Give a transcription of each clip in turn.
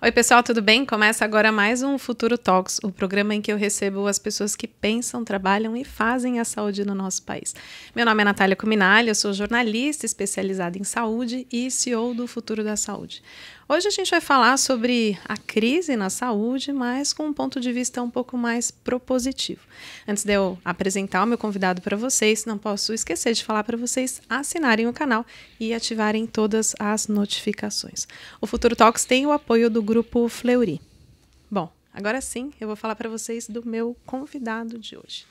Oi, pessoal, tudo bem? Começa agora mais um Futuro Talks, o programa em que eu recebo as pessoas que pensam, trabalham e fazem a saúde no nosso país. Meu nome é Natália Cuminalha, eu sou jornalista especializada em saúde e CEO do Futuro da Saúde. Hoje a gente vai falar sobre a crise na saúde, mas com um ponto de vista um pouco mais propositivo. Antes de eu apresentar o meu convidado para vocês, não posso esquecer de falar para vocês assinarem o canal e ativarem todas as notificações. O Futuro Talks tem o apoio do grupo Fleury. Bom, agora sim, eu vou falar para vocês do meu convidado de hoje.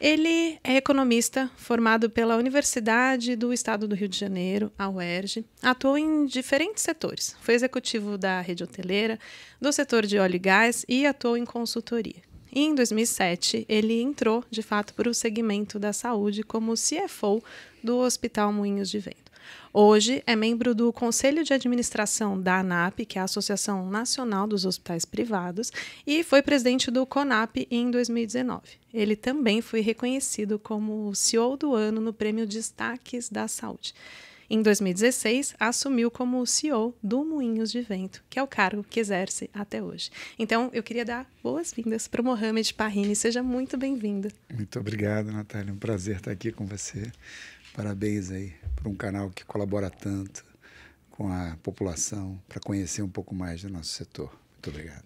Ele é economista, formado pela Universidade do Estado do Rio de Janeiro, a UERJ. Atuou em diferentes setores. Foi executivo da rede hoteleira, do setor de óleo e gás e atuou em consultoria. E em 2007, ele entrou, de fato, para o segmento da saúde como CFO do Hospital Moinhos de Vento. Hoje é membro do Conselho de Administração da ANAP, que é a Associação Nacional dos Hospitais Privados, e foi presidente do CONAP em 2019. Ele também foi reconhecido como CEO do ano no Prêmio Destaques da Saúde. Em 2016, assumiu como CEO do Moinhos de Vento, que é o cargo que exerce até hoje. Então, eu queria dar boas-vindas para o Mohamed Parrini. Seja muito bem-vindo. Muito obrigado, Natália. É um prazer estar aqui com você. Parabéns aí por um canal que colabora tanto com a população para conhecer um pouco mais do nosso setor. Muito obrigado.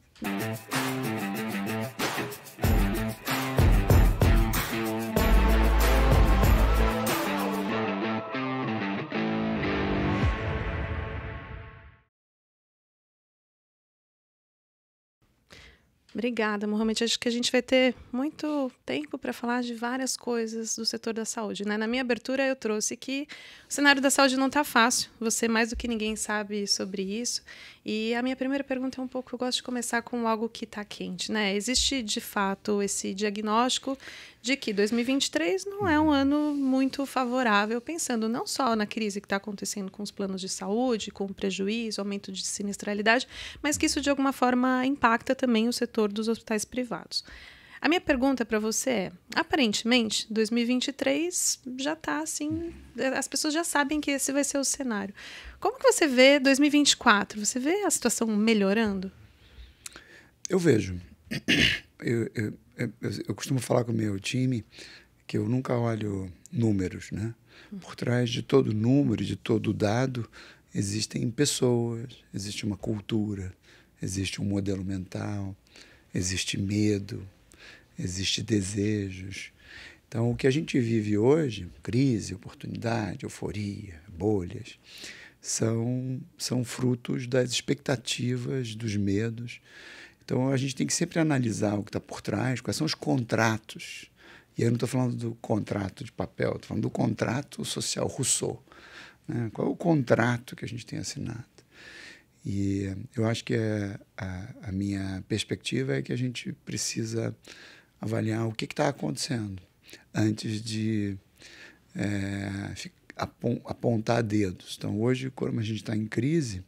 Obrigada, Mohamed. Acho que a gente vai ter muito tempo para falar de várias coisas do setor da saúde. Né? Na minha abertura, eu trouxe que o cenário da saúde não está fácil. Você, mais do que ninguém, sabe sobre isso. E a minha primeira pergunta é um pouco: eu gosto de começar com algo que está quente. Né? Existe, de fato, esse diagnóstico de que 2023 não é um ano muito favorável, pensando não só na crise que está acontecendo com os planos de saúde, com o prejuízo, aumento de sinistralidade, mas que isso, de alguma forma, impacta também o setor setor dos hospitais privados. A minha pergunta para você é: aparentemente, 2023 já está assim, as pessoas já sabem que esse vai ser o cenário. Como que você vê 2024? Você vê a situação melhorando? Eu vejo. Eu, eu, eu, eu costumo falar com o meu time que eu nunca olho números, né? Por trás de todo número, de todo dado, existem pessoas, existe uma cultura, existe um modelo mental, existe medo, existe desejos. Então, o que a gente vive hoje, crise, oportunidade, euforia, bolhas, são, são frutos das expectativas, dos medos. Então, a gente tem que sempre analisar o que está por trás, quais são os contratos. E eu não estou falando do contrato de papel, estou falando do contrato social Rousseau. Né? Qual é o contrato que a gente tem assinado? E eu acho que é, a, a, minha perspectiva é que a gente precisa avaliar o que está acontecendo antes de é, apontar dedos. Então, hoje, como a gente está em crise,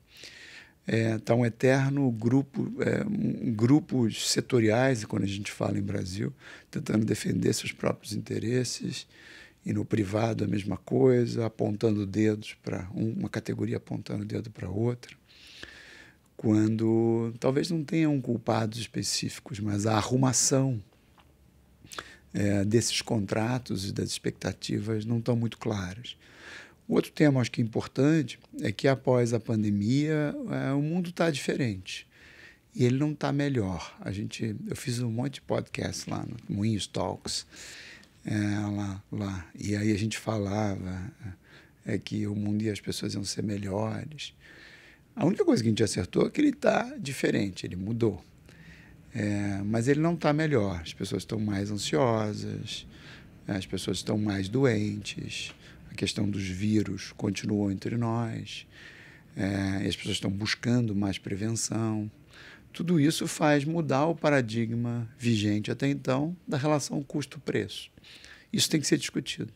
está é, tá um eterno grupo, é, um, grupos setoriais, quando a gente fala em Brasil, tentando defender seus próprios interesses, e no privado a mesma coisa, apontando dedos para um, uma categoria, apontando o dedo para outra quando talvez não tenham culpados específicos, mas a arrumação é, desses contratos e das expectativas não estão muito claras. Outro tema, acho que é importante, é que após a pandemia é, o mundo está diferente e ele não está melhor. A gente, eu fiz um monte de podcast lá no Moinhos Talks, é, lá, lá, e aí a gente falava é, que o mundo e as pessoas iam ser melhores. A única coisa que a gente acertou é que ele está diferente, ele mudou. É, mas ele não está melhor. As pessoas estão mais ansiosas, as pessoas estão mais doentes, a questão dos vírus continuou entre nós, é, as pessoas estão buscando mais prevenção. Tudo isso faz mudar o paradigma vigente até então da relação custo-preço. Isso tem que ser discutido.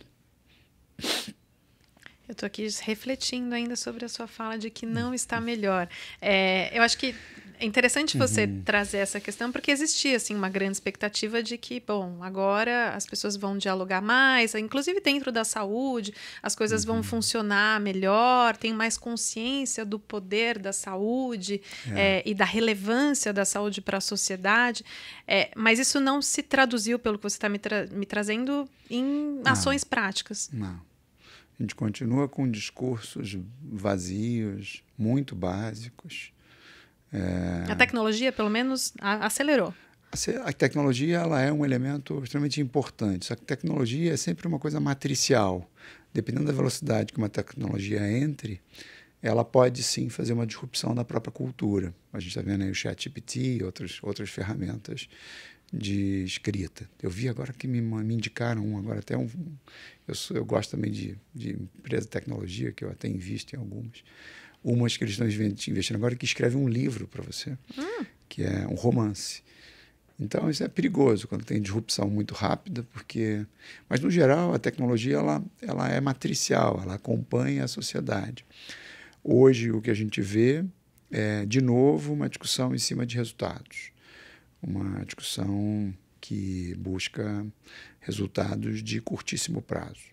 Eu estou aqui refletindo ainda sobre a sua fala de que não hum. está melhor. É, eu acho que é interessante você uhum. trazer essa questão, porque existia assim, uma grande expectativa de que, bom, agora as pessoas vão dialogar mais, inclusive dentro da saúde, as coisas uhum. vão funcionar melhor, tem mais consciência do poder da saúde é. É, e da relevância da saúde para a sociedade. É, mas isso não se traduziu, pelo que você está me, tra me, trazendo, em não. ações práticas. Não. A gente continua com discursos vazios, muito básicos. É... A tecnologia, pelo menos, acelerou. A tecnologia ela é um elemento extremamente importante, só que tecnologia é sempre uma coisa matricial. Dependendo da velocidade que uma tecnologia entre, ela pode sim fazer uma disrupção na própria cultura. A gente está vendo aí o ChatGPT e outras, outras ferramentas de escrita. Eu vi agora que me, me indicaram um, agora até um. Eu, sou, eu gosto também de, de empresa de tecnologia, que eu até invisto em algumas. Umas que eles estão investindo agora que escreve um livro para você, hum. que é um romance. Então isso é perigoso quando tem disrupção muito rápida, porque. Mas no geral a tecnologia ela, ela é matricial, ela acompanha a sociedade. Hoje o que a gente vê é de novo uma discussão em cima de resultados uma discussão que busca resultados de curtíssimo prazo.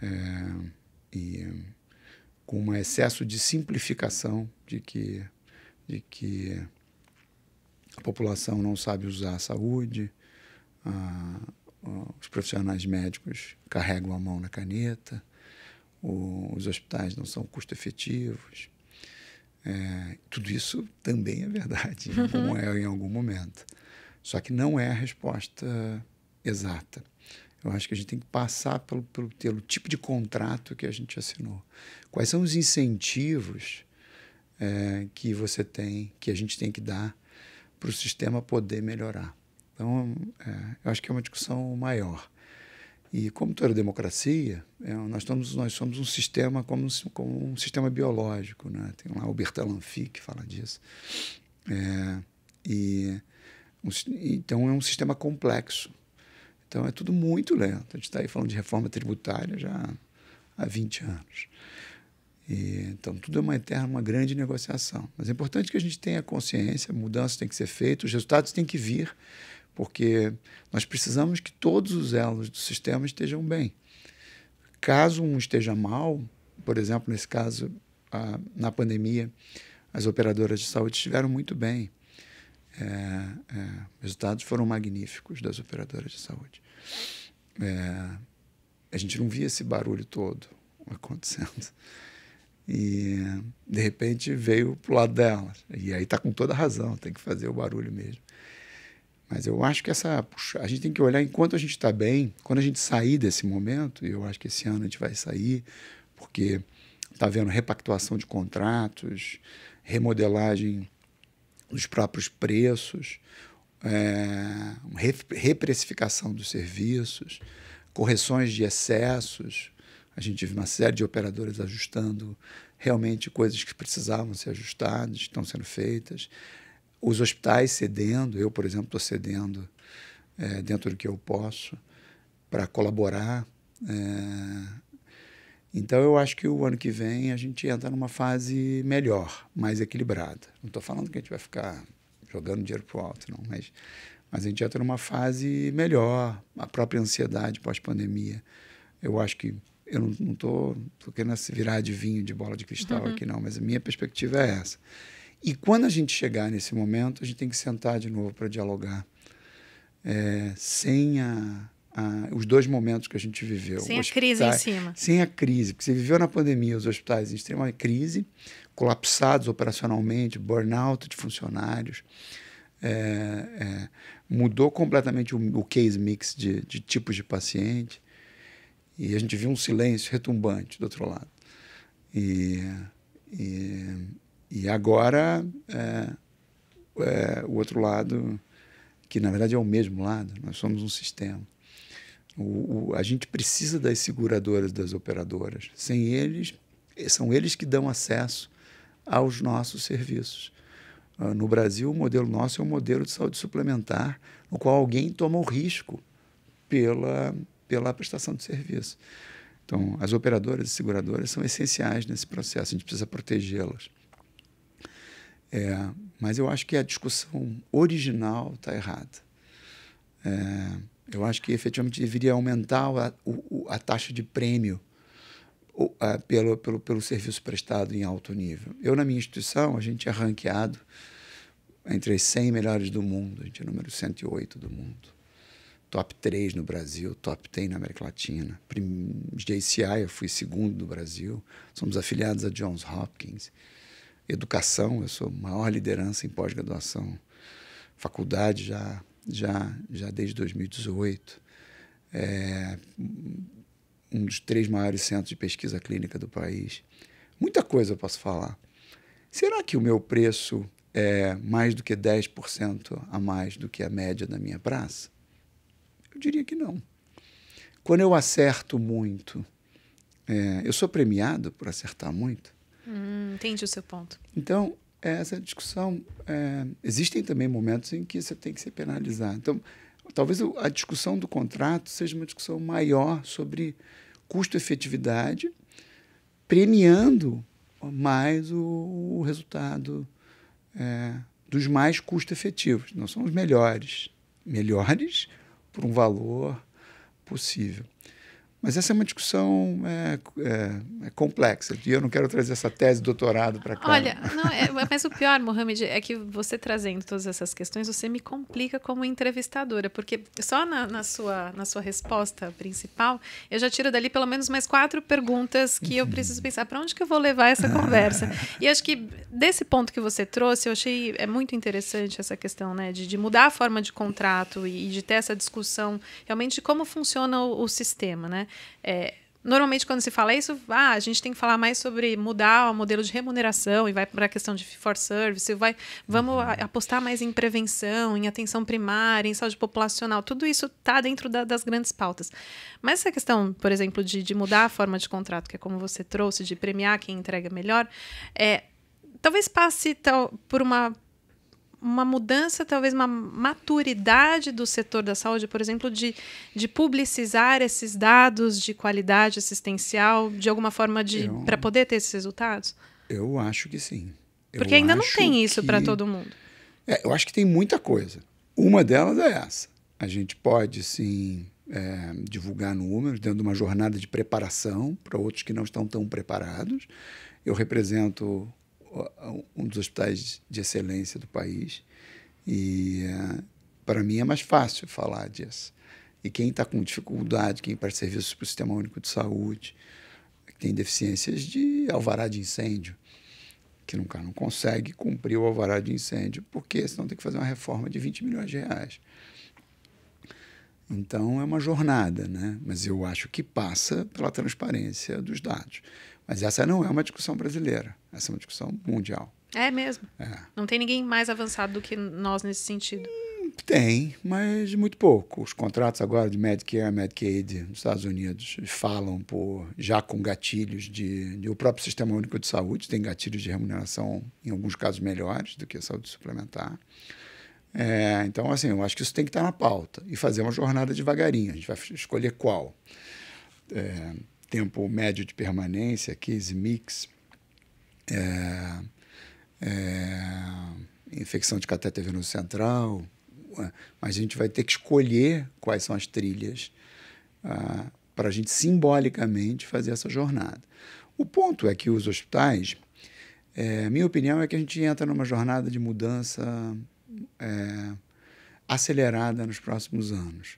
É, e com um excesso de simplificação de que, de que a população não sabe usar a saúde, a, os profissionais médicos carregam a mão na caneta, o, os hospitais não são custo efetivos. É, tudo isso também é verdade, como uhum. é em algum momento. Só que não é a resposta exata. Eu acho que a gente tem que passar pelo, pelo, pelo tipo de contrato que a gente assinou. Quais são os incentivos é, que você tem, que a gente tem que dar para o sistema poder melhorar? Então, é, eu acho que é uma discussão maior. E como toda democracia, é, nós, estamos, nós somos um sistema como, um, como um sistema biológico. Né? Tem lá o Bertal Anfi que fala disso. É, e, um, então é um sistema complexo. Então é tudo muito lento. A gente está aí falando de reforma tributária já há 20 anos. E, então tudo é uma eterna, uma grande negociação. Mas é importante que a gente tenha consciência, mudanças mudança tem que ser feita, os resultados têm que vir porque nós precisamos que todos os elos do sistema estejam bem. Caso um esteja mal, por exemplo, nesse caso, a, na pandemia, as operadoras de saúde estiveram muito bem. É, é, resultados foram magníficos das operadoras de saúde. É, a gente não via esse barulho todo acontecendo. E, de repente, veio para o lado delas. E aí está com toda razão, tem que fazer o barulho mesmo. Mas eu acho que essa. Puxa, a gente tem que olhar enquanto a gente está bem, quando a gente sair desse momento, e eu acho que esse ano a gente vai sair, porque está havendo repactuação de contratos, remodelagem dos próprios preços, é, reprecificação dos serviços, correções de excessos. A gente viu uma série de operadoras ajustando realmente coisas que precisavam ser ajustadas, estão sendo feitas os hospitais cedendo, eu, por exemplo, estou cedendo é, dentro do que eu posso para colaborar. É, então eu acho que o ano que vem a gente entra numa fase melhor, mais equilibrada. Não estou falando que a gente vai ficar jogando dinheiro para o alto, não, mas, mas a gente entra numa fase melhor. A própria ansiedade pós-pandemia, eu acho que eu não estou querendo se virar de vinho de bola de cristal uhum. aqui, não, mas a minha perspectiva é essa. E quando a gente chegar nesse momento, a gente tem que sentar de novo para dialogar. É, sem a, a, os dois momentos que a gente viveu. Sem a crise em cima. Sem a crise, porque você viveu na pandemia os hospitais em extrema crise, colapsados operacionalmente, burnout de funcionários. É, é, mudou completamente o, o case mix de, de, tipos de paciente. E a gente viu um silêncio retumbante do outro lado. E, e e agora, é, é, o outro lado, que na verdade é o mesmo lado, nós somos um sistema. O, o, a gente precisa das seguradoras, das operadoras. Sem eles, são eles que dão acesso aos nossos serviços. Ah, no Brasil, o modelo nosso é um modelo de saúde suplementar, no qual alguém toma o risco pela, pela prestação de serviço. Então, as operadoras e seguradoras são essenciais nesse processo, a gente precisa protegê-las. É, mas eu acho que a discussão original está errada. É, eu acho que efetivamente deveria aumentar a, o, a taxa de prêmio o, a, pelo, pelo, pelo serviço prestado em alto nível. Eu, na minha instituição, a gente é ranqueado entre as 100 melhores do mundo, a gente é número 108 do mundo. Top 3 no Brasil, top 10 na América Latina. Prim, JCI, eu fui segundo do Brasil. Somos afiliados a Johns Hopkins educação, eu sou maior liderança em pós-graduação, faculdade já, já, já desde 2018. É um dos três maiores centros de pesquisa clínica do país. Muita coisa eu posso falar. Será que o meu preço é mais do que 10% a mais do que a média da minha praça? Eu diria que não. Quando eu acerto muito, é, eu sou premiado por acertar muito, Hum, entendi o seu ponto. Então, é, essa discussão. É, existem também momentos em que você tem que ser penalizado. Então, talvez a discussão do contrato seja uma discussão maior sobre custo-efetividade, premiando mais o, o resultado é, dos mais custo-efetivos. Não são os melhores. Melhores por um valor possível. Mas essa é uma discussão é, é, é complexa e eu não quero trazer essa tese de doutorado para cá. Olha, não, é, é, mas o pior, Mohamed, é que você trazendo todas essas questões, você me complica como entrevistadora, porque só na, na, sua, na sua resposta principal, eu já tiro dali pelo menos mais quatro perguntas que eu preciso pensar para onde que eu vou levar essa conversa. E acho que desse ponto que você trouxe, eu achei é muito interessante essa questão né, de, de mudar a forma de contrato e, de ter essa discussão realmente de como funciona o, o sistema, né? É, normalmente, quando se fala isso, ah, a gente tem que falar mais sobre mudar o modelo de remuneração e vai para a questão de for service, vai, vamos uhum. apostar mais em prevenção, em atenção primária, em saúde populacional. Tudo isso está dentro da, das grandes pautas. Mas essa questão, por exemplo, de, de mudar a forma de contrato, que é como você trouxe, de premiar quem entrega melhor, é, talvez passe tal, por uma uma mudança, talvez uma maturidade do setor da saúde, por exemplo, de, de publicizar esses dados de qualidade assistencial, de alguma forma, para poder ter esses resultados? Eu acho que sim. Eu Porque ainda não tem isso que... para todo mundo. É, eu acho que tem muita coisa. Uma delas é essa. A gente pode, sim, é, divulgar números dentro de uma jornada de preparação para outros que não estão tão preparados. Eu represento um dos hospitais de excelência do país. E eh, para mim é mais fácil falar disso. E quem está com dificuldade, quem para serviços para o Sistema Único de Saúde, tem deficiências de alvará de incêndio, que nunca não consegue cumprir o alvará de incêndio, porque senão tem que fazer uma reforma de 20 milhões de reais. Então é uma jornada, né? Mas eu acho que passa pela transparência dos dados. Mas essa não é uma discussão brasileira. Essa é uma discussão mundial. É mesmo? É. Não tem ninguém mais avançado do que nós nesse sentido. Hum, tem, mas muito pouco. Os contratos agora de Medicare, Medicaid nos Estados Unidos falam por já com gatilhos de, de, O próprio Sistema Único de Saúde tem gatilhos de remuneração, em alguns casos, melhores do que a saúde suplementar. É, então, assim, eu acho que isso tem que estar na pauta e fazer uma jornada devagarinho. A gente vai escolher qual. É, tempo médio de permanência, case mix é, é, infecção de cateter venoso central. Mas a gente vai ter que escolher quais são as trilhas ah, para a gente simbolicamente fazer essa jornada. O ponto é que os hospitais, é, minha opinião é que a gente entra numa jornada de mudança é, acelerada nos próximos anos.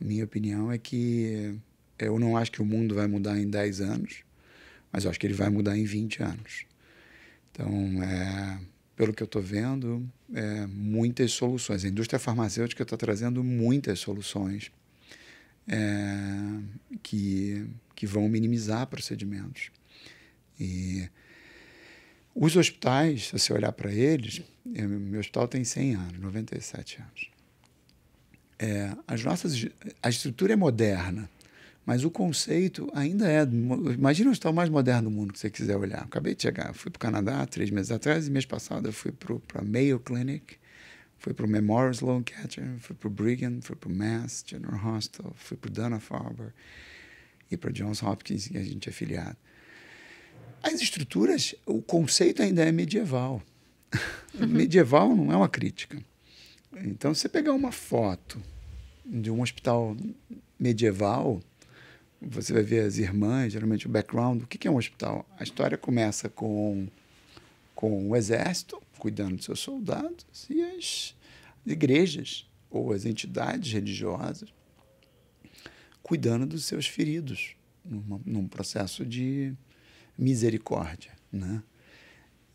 Minha opinião é que eu não acho que o mundo vai mudar em 10 anos, mas eu acho que ele vai mudar em 20 anos. Então, é, pelo que eu estou vendo, é, muitas soluções. A indústria farmacêutica está trazendo muitas soluções é, que, que vão minimizar procedimentos. E os hospitais, se você olhar para eles, é, meu hospital tem 100 anos, 97 anos. É, as nossas, a estrutura é moderna, mas o conceito ainda é. Imagina o hospital mais moderno do mundo que você quiser olhar. Acabei de chegar, fui para o Canadá três meses atrás e mês passado eu fui para a Mayo Clinic, fui para o Memorial Sloan Kettering, fui para o Brigham, fui para o Mass General Hospital, fui para o Dana-Farber e para Johns Hopkins, que a gente é afiliado. As estruturas, o conceito ainda é medieval. medieval não é uma crítica. Então, se você pegar uma foto de um hospital medieval, você vai ver as irmãs, geralmente o background. O que é um hospital? A história começa com, com o exército cuidando dos seus soldados e as igrejas ou as entidades religiosas cuidando dos seus feridos numa, num processo de misericórdia, né?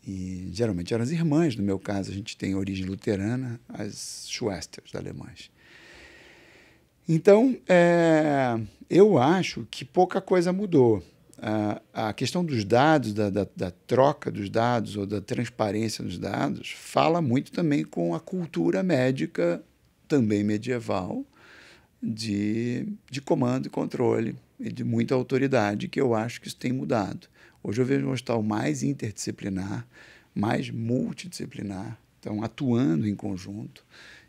E geralmente eram as irmãs, no meu caso a gente tem origem luterana, as Schwesters alemãs. Então, é, eu acho que pouca coisa mudou. A, a questão dos dados, da, da, da, troca dos dados ou da transparência dos dados, fala muito também com a cultura médica, também medieval, de, de comando e controle e de muita autoridade, que eu acho que isso tem mudado. Hoje eu vejo um hospital mais interdisciplinar, mais multidisciplinar, então atuando em conjunto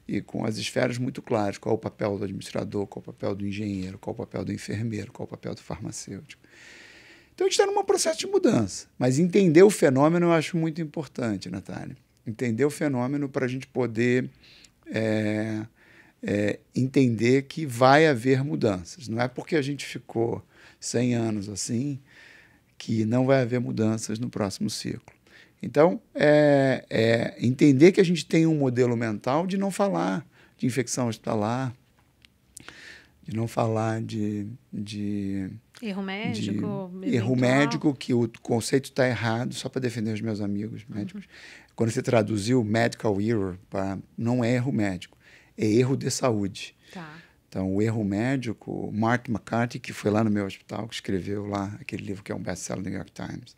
e com as esferas muito claras: qual é o papel do administrador, qual é o papel do engenheiro, qual é o papel do enfermeiro, qual é o papel do farmacêutico. Então a gente está num processo de mudança. Mas entender o fenômeno eu acho muito importante, Natália. Entender o fenômeno para a gente poder é, é, entender que vai haver mudanças. Não é porque a gente ficou 100 anos assim que não vai haver mudanças no próximo ciclo. Então, é, é entender que a gente tem um modelo mental de não falar de infecção hospitalar, de não falar de, de Erro médico. De, erro médico, que o conceito está errado, só para defender os meus amigos médicos. Uhum. Quando você traduziu medical error para não é erro médico, é erro de saúde. Tá. Então, o erro médico, Mark McCarthy, que foi lá no meu hospital, que escreveu lá aquele livro que é um best-seller do New York Times,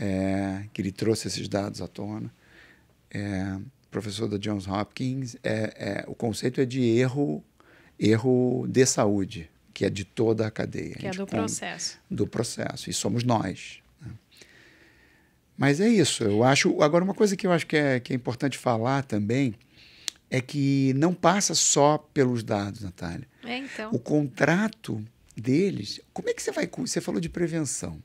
é, que ele trouxe esses dados à tona. É, professor da Johns Hopkins, é, é, o conceito é de erro, erro de saúde, que é de toda a cadeia. Que a é do processo. Do processo, e somos nós. Né? Mas é isso, eu acho. Agora, uma coisa que eu acho que é, que é importante falar também é que não passa só pelos dados, Natália. É, então. O contrato deles. Como é que você vai. Você falou de prevenção.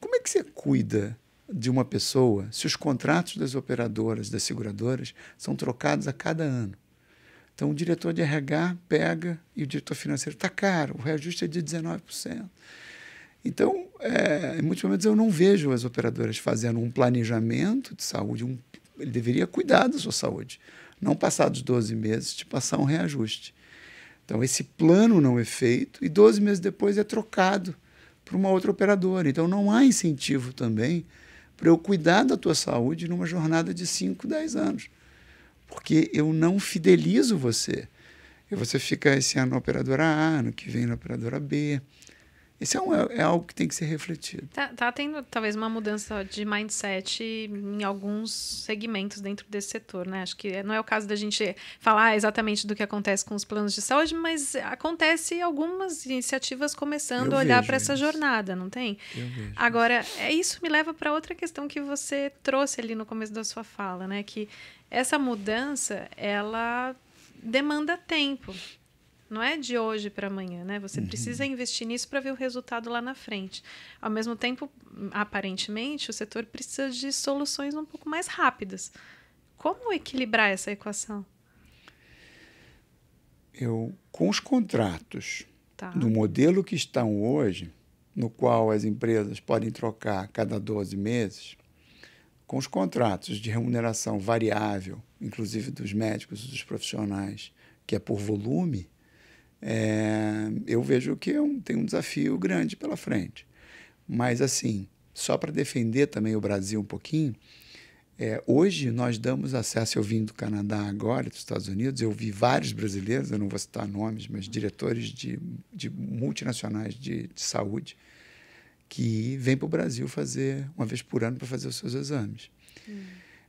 Como é que você cuida de uma pessoa se os contratos das operadoras, das seguradoras, são trocados a cada ano. Então, o diretor de RH pega e o diretor financeiro está caro, o reajuste é de 19%. Então, é, em muitos momentos eu não vejo as operadoras fazendo um planejamento de saúde. Um, ele deveria cuidar da sua saúde, não passar dos 12 meses te passar um reajuste. Então, esse plano não é feito e 12 meses depois é trocado para uma outra operadora. Então, não há incentivo também para eu cuidar da tua saúde numa jornada de 5, 10 anos. Porque eu não fidelizo você. E você fica esse ano na operadora A, ano que vem na operadora B. Isso é, um, é, é, algo que tem que ser refletido. Tá, tá, tendo talvez uma mudança de mindset em alguns segmentos dentro desse setor, né? Acho que é, não é o caso da gente falar exatamente do que acontece com os planos de saúde, mas acontece algumas iniciativas começando Eu a olhar para essa jornada, não tem? Agora, é isso me leva para outra questão que você trouxe ali no começo da sua fala, né? Que essa mudança, ela demanda tempo. Não é de hoje para amanhã, né? Você uhum. precisa investir nisso para ver o resultado lá na frente. Ao mesmo tempo, aparentemente, o setor precisa de soluções um pouco mais rápidas. Como equilibrar essa equação? Eu, com os contratos, tá. modelo que estão hoje, no qual as empresas podem trocar a cada 12 meses, com os contratos de remuneração variável, inclusive dos médicos e dos profissionais, que é por volume, é, eu vejo que é um, tem um desafio grande pela frente. Mas, assim, só para defender também o Brasil um pouquinho, é, hoje nós damos acesso. Eu vim do Canadá agora, dos Estados Unidos, eu vi vários brasileiros, eu não vou citar nomes, mas diretores de, de multinacionais de, de saúde que vêm para o Brasil fazer, uma vez por ano, para fazer os seus exames. Hum.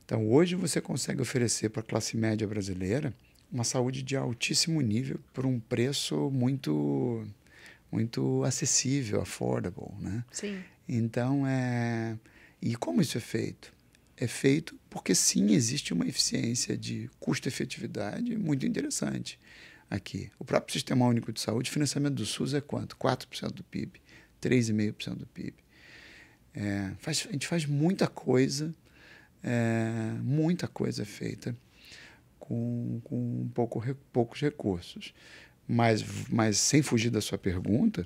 Então, hoje você consegue oferecer para a classe média brasileira uma saúde de altíssimo nível por um preço muito muito acessível, affordable, né? Sim. Então é e como isso é feito? É feito porque sim existe uma eficiência de custo-efetividade muito interessante aqui. O próprio Sistema Único de Saúde, financiamento do SUS é quanto? 4% do PIB, 3,5% do PIB. É, faz, a gente faz muita coisa, é, muita coisa feita com, com pouco, poucos recursos. Mas, mas, sem fugir da sua pergunta,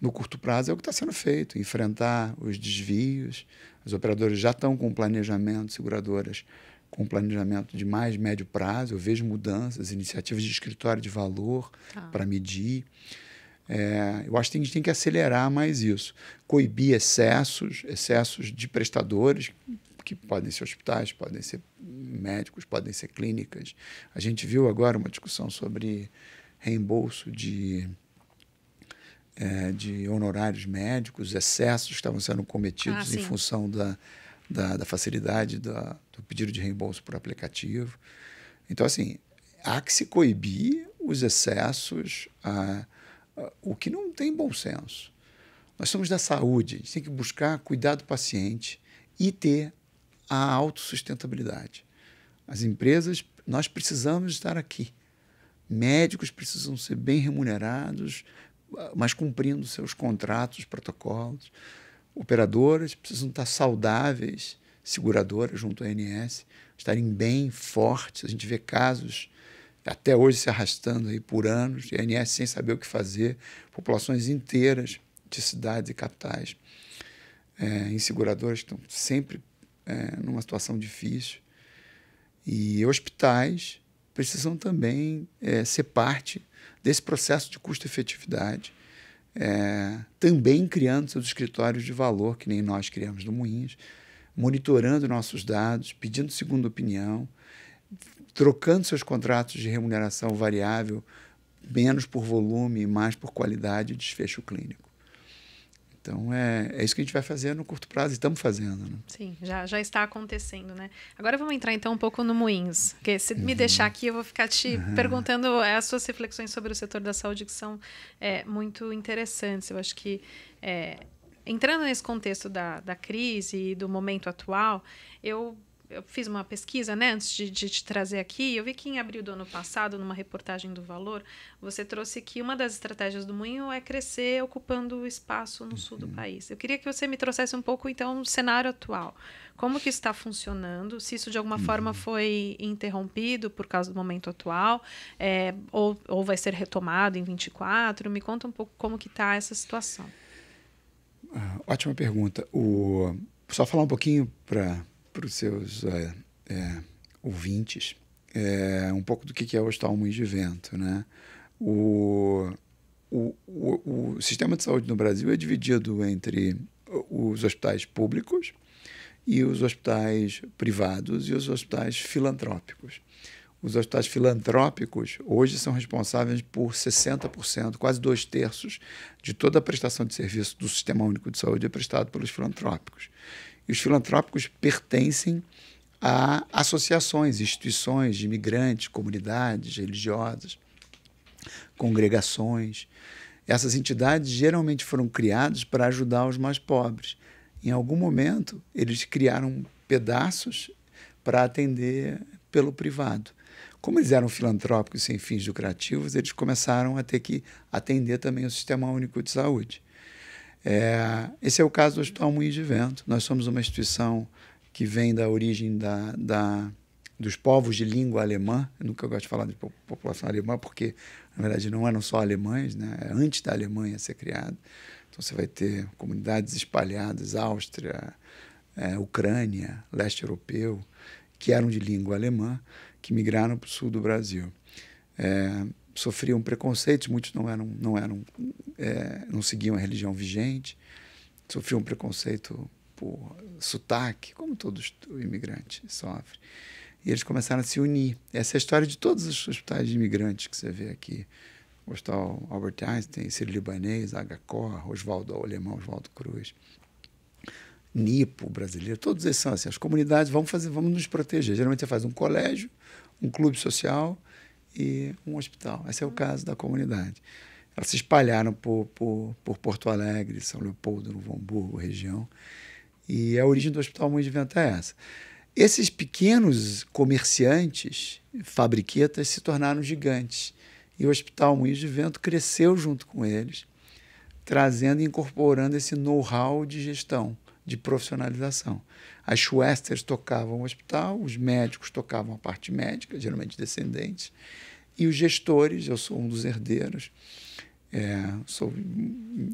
no curto prazo é o que está sendo feito: enfrentar os desvios. As operadoras já estão com planejamento, seguradoras com planejamento de mais médio prazo. Eu vejo mudanças, iniciativas de escritório de valor ah. Tá. para medir. É, eu acho que a gente tem que acelerar mais isso. Coibir excessos, excessos de prestadores, que podem ser hospitais, podem ser médicos, podem ser clínicas. A gente viu agora uma discussão sobre reembolso de, é, de honorários médicos, excessos que estavam sendo cometidos ah, em função da, da, da facilidade da, do pedido de reembolso por aplicativo. Então, assim, há que se coibir os excessos, a, a, o que não tem bom senso. Nós somos da saúde, a gente tem que buscar cuidar do paciente e ter a autossustentabilidade. As empresas, nós precisamos estar aqui. Médicos precisam ser bem remunerados, mas cumprindo seus contratos, protocolos. Operadoras precisam estar saudáveis, seguradoras junto à ANS, estarem bem fortes. A gente vê casos até hoje se arrastando aí por anos, a ANS sem saber o que fazer, populações inteiras de cidades e capitais, é, em seguradoras que estão sempre é, numa situação difícil. E hospitais precisam também é, ser parte desse processo de custo-efetividade, é, também criando seus escritórios de valor, que nem nós criamos no Moinhos, monitorando nossos dados, pedindo segunda opinião, trocando seus contratos de remuneração variável, menos por volume e mais por qualidade e desfecho clínico. Então é, é isso que a gente vai fazer no curto prazo e estamos fazendo. Né? Sim, já, já está acontecendo, né? Agora vamos entrar então um pouco no Moinhos, porque se uhum. me deixar aqui eu vou ficar te uhum. perguntando as suas reflexões sobre o setor da saúde que são é, muito interessantes. Eu acho que é, entrando nesse contexto da, da crise e do momento atual, eu eu fiz uma pesquisa né, antes de, de te trazer aqui. Eu vi que em abril do ano passado, numa reportagem do Valor, você trouxe que uma das estratégias do Moinho é crescer ocupando espaço no sul do uhum. país. Eu queria que você me trouxesse um pouco, então, o cenário atual. Como que está funcionando? Se isso de alguma uhum. forma foi interrompido por causa do momento atual, é, ou, ou vai ser retomado em 24? Me conta um pouco como que está essa situação. Ah, ótima pergunta. O... Só falar um pouquinho para para os seus é, é, ouvintes é, um pouco do que é o oftalmos de vento. Né? O, o, o, o, sistema de saúde no Brasil é dividido entre os hospitais públicos e os hospitais privados e os hospitais filantrópicos. Os hospitais filantrópicos hoje são responsáveis por 60%, quase dois terços, de toda a prestação de serviço do Sistema Único de Saúde é prestado pelos filantrópicos. E os filantrópicos pertencem a associações, instituições de imigrantes, comunidades religiosas, congregações. Essas entidades geralmente foram criadas para ajudar os mais pobres. Em algum momento, eles criaram pedaços para atender pelo privado. Como eles eram filantrópicos sem fins lucrativos, eles começaram a ter que atender também o Sistema Único de Saúde. É, esse é o caso do Hospital Moinho de Vento. Nós somos uma instituição que vem da origem da, da dos povos de língua alemã. Eu nunca gosto de falar de população alemã, porque, na verdade, não eram só alemães, né? É antes da Alemanha ser criada. Então, você vai ter comunidades espalhadas Áustria, é, Ucrânia, leste europeu que eram de língua alemã, que migraram para o sul do Brasil. É, sofriam preconceitos, muitos não eram, não eram, é, não seguiam a religião vigente, sofriam preconceito por sotaque, como todos os imigrantes sofre. E eles começaram a se unir. Essa é a história de todos os hospitais de imigrantes que você vê aqui. O Hospital Albert Einstein, Ciro Libanês, Agacor, Oswaldo Alemão, Oswaldo Cruz, Nipo brasileiro, todos esses são assim. As comunidades vão fazer, vamos nos proteger. Geralmente você faz um colégio, um clube social, e um hospital. Esse é o caso da comunidade. Elas se espalharam por, por, por Porto Alegre, São Leopoldo, Novo Hamburgo, região. E a origem do Hospital Mãe de Vento é essa. Esses pequenos comerciantes, fabriquetas, se tornaram gigantes. E o Hospital Moinhos de Vento cresceu junto com eles, trazendo e incorporando esse know-how de gestão, de profissionalização. As Schwesters tocavam o hospital, os médicos tocavam a parte médica, geralmente descendentes, e os gestores, eu sou um dos herdeiros, é, sou,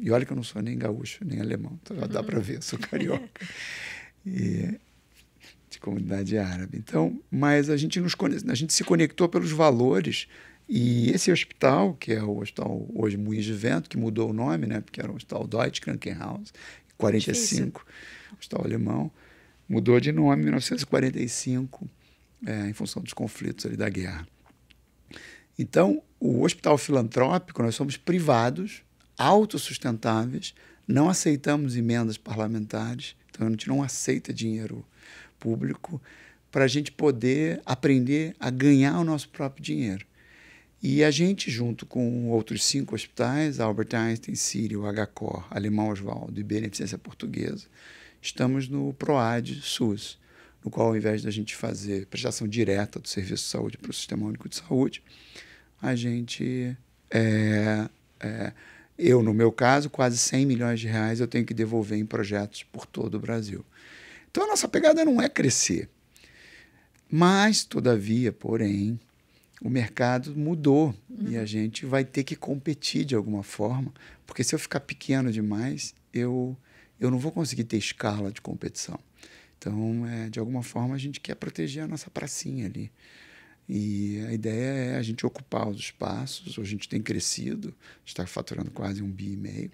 e olha que eu não sou nem gaúcho, nem alemão, então já dá para uhum. ver, sou carioca. E, de comunidade árabe. Então, mas a gente nos a gente se conectou pelos valores e esse hospital, que é o hospital hoje Moinhos de Vento, que mudou o nome, né, porque era o Hospital Deutsche Krankenhaus, 45, Difícil. hospital alemão, mudou de nome em 1945, é, em função dos conflitos ali da guerra. Então, o hospital filantrópico, nós somos privados, autossustentáveis, não aceitamos emendas parlamentares, então a gente não aceita dinheiro público, para a gente poder aprender a ganhar o nosso próprio dinheiro. E a gente, junto com outros cinco hospitais, Albert Einstein, Sírio, HCOR, Alemão Oswaldo e Beneficência Portuguesa, estamos no PROAD SUS, no qual, ao invés da gente fazer prestação direta do serviço de saúde para o Sistema Único de Saúde, a gente. É, é, eu, no meu caso, quase 100 milhões de reais eu tenho que devolver em projetos por todo o Brasil. Então, a nossa pegada não é crescer. Mas, todavia, porém, o mercado mudou uhum. e a gente vai ter que competir de alguma forma, porque se eu ficar pequeno demais, eu eu não vou conseguir ter escala de competição. Então, é, de alguma forma, a gente quer proteger a nossa pracinha ali. E a ideia é a gente ocupar os espaços. A gente tem crescido, está faturando quase um bi e meio.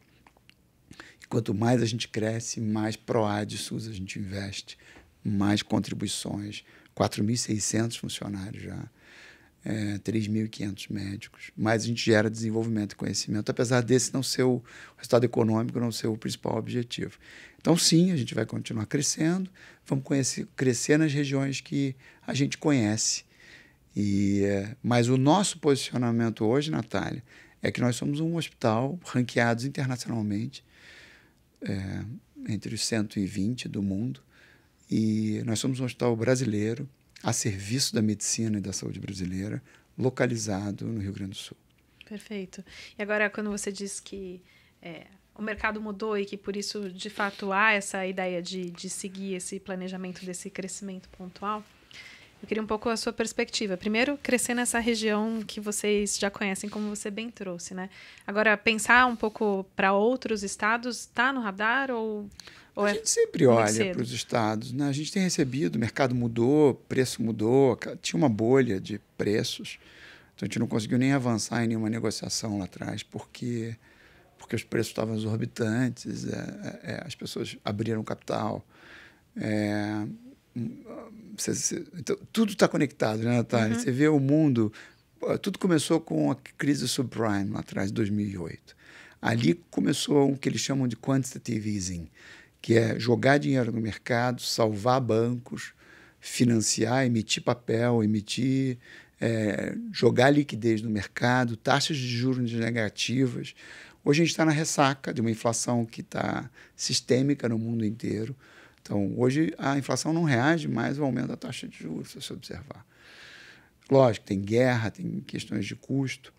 E quanto mais a gente cresce, mais PROAD SUS a gente investe, mais contribuições. 4.600 funcionários já é, 3.500 médicos, mas a gente gera desenvolvimento e conhecimento, apesar desse não ser o resultado econômico, não ser o principal objetivo. Então, sim, a gente vai continuar crescendo, vamos conhecer, crescer nas regiões que a gente conhece. E, é, mas o nosso posicionamento hoje, Natália, é que nós somos um hospital ranqueados internacionalmente, é, entre os 120 do mundo, e nós somos um hospital brasileiro, a serviço da medicina e da saúde brasileira, localizado no Rio Grande do Sul. Perfeito. E agora, quando você diz que é, o mercado mudou e que por isso, de fato, há essa ideia de, de seguir esse planejamento desse crescimento pontual, eu queria um pouco a sua perspectiva. Primeiro, crescer nessa região que vocês já conhecem, como você bem trouxe, né? Agora, pensar um pouco para outros estados, está no radar ou ou a é gente sempre olha para os estados, né? A gente tem recebido, o mercado mudou, preço mudou, tinha uma bolha de preços. Então a gente não conseguiu nem avançar em nenhuma negociação lá atrás, porque porque os preços estavam exorbitantes, é, é, é as pessoas abriram capital. É, hum, ah, cê, cê, então, tudo está conectado, né, Natália? Uhum. Você vê o mundo. Tudo começou com a crise subprime lá atrás, 2008. Ali começou o que eles chamam de quantitative easing que é jogar dinheiro no mercado, salvar bancos, financiar, emitir papel, emitir, é, jogar liquidez no mercado, taxas de juros negativas. Hoje a gente está na ressaca de uma inflação que está sistêmica no mundo inteiro. Então, hoje a inflação não reage mais ao aumento da taxa de juros, se você observar. Lógico, tem guerra, tem questões de custo.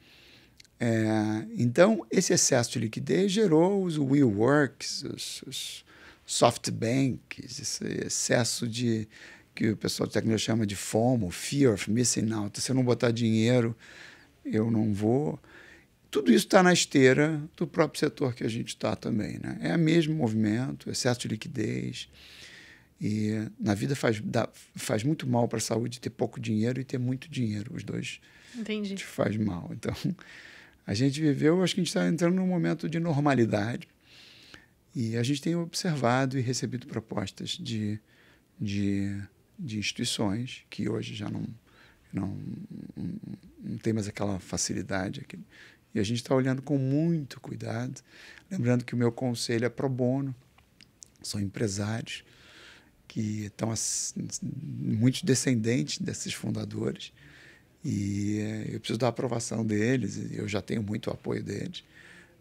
É, então, esse excesso de liquidez gerou os will works, os, os softbanks, esse excesso de que o pessoal de tecnologia chama de FOMO, fear of missing out. Se eu não botar dinheiro, eu não vou. Tudo isso está na esteira do próprio setor que a gente está também. Né? É o mesmo movimento, excesso de liquidez. E na vida faz, dá, faz muito mal para a saúde ter pouco dinheiro e ter muito dinheiro. Os dois Entendi. te faz mal. Então, a gente viveu, acho que a gente está entrando num momento de normalidade e a gente tem observado e recebido propostas de, de, de instituições que hoje já não, não, não tem mais aquela facilidade. E a gente está olhando com muito cuidado. Lembrando que o meu conselho é pro bono, são empresários que estão muitos descendentes desses fundadores. E eh, eu preciso da aprovação deles, eu já tenho muito apoio deles.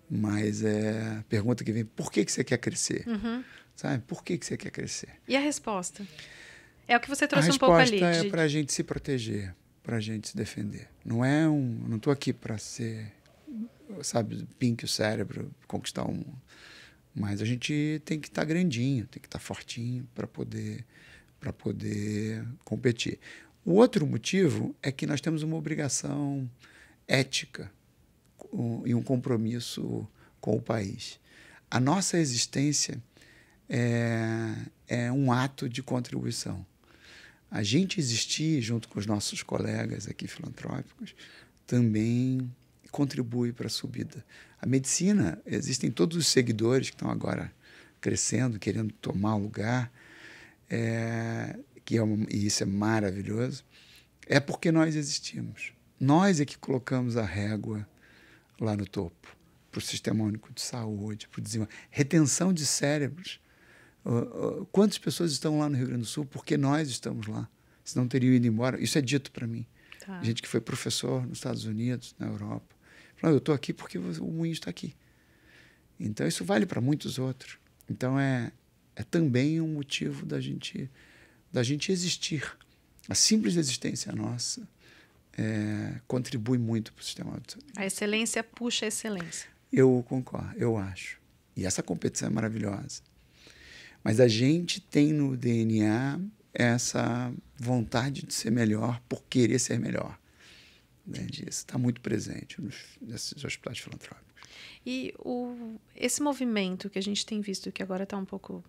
Mas é a pergunta que vem, por que, que você quer crescer? Uhum. Sabe? Por que, que você quer crescer? E a resposta? É o que você trouxe um pouco ali. A resposta é de... para a gente se proteger, para a gente se defender. Não é um... Não estou aqui para ser, sabe, pink o cérebro, conquistar um... Mas a gente tem que estar tá grandinho, tem que estar tá fortinho para poder, para poder competir. O outro motivo é que nós temos uma obrigação ética um, e um compromisso com o país. A nossa existência é, é um ato de contribuição. A gente existir junto com os nossos colegas aqui filantrópicos também contribui para a subida. A medicina, existem todos os seguidores que estão agora crescendo, querendo tomar o lugar, é, que é e isso é maravilhoso, é porque nós existimos. Nós é que colocamos a régua lá no topo, para o sistema único de saúde, para o desenvolvimento. Retenção de cérebros. quantas pessoas estão lá no Rio Grande do Sul? Porque nós estamos lá. Se não teriam ido embora. Isso é dito para mim. Tá. Gente que foi professor nos Estados Unidos, na Europa. falou: eu estou aqui porque o moinho está aqui. Então, isso vale para muitos outros. Então, é, é também um motivo da gente, da gente existir. A simples existência é nossa é, contribui muito para o sistema de saúde. A excelência puxa a excelência. Eu concordo, eu acho. E essa competição é maravilhosa. Mas a gente tem no DNA essa vontade de ser melhor por querer ser melhor. Né, Isso está muito presente nos, nesses hospitais filantrópicos. E o, esse movimento que a gente tem visto, que agora está um pouco.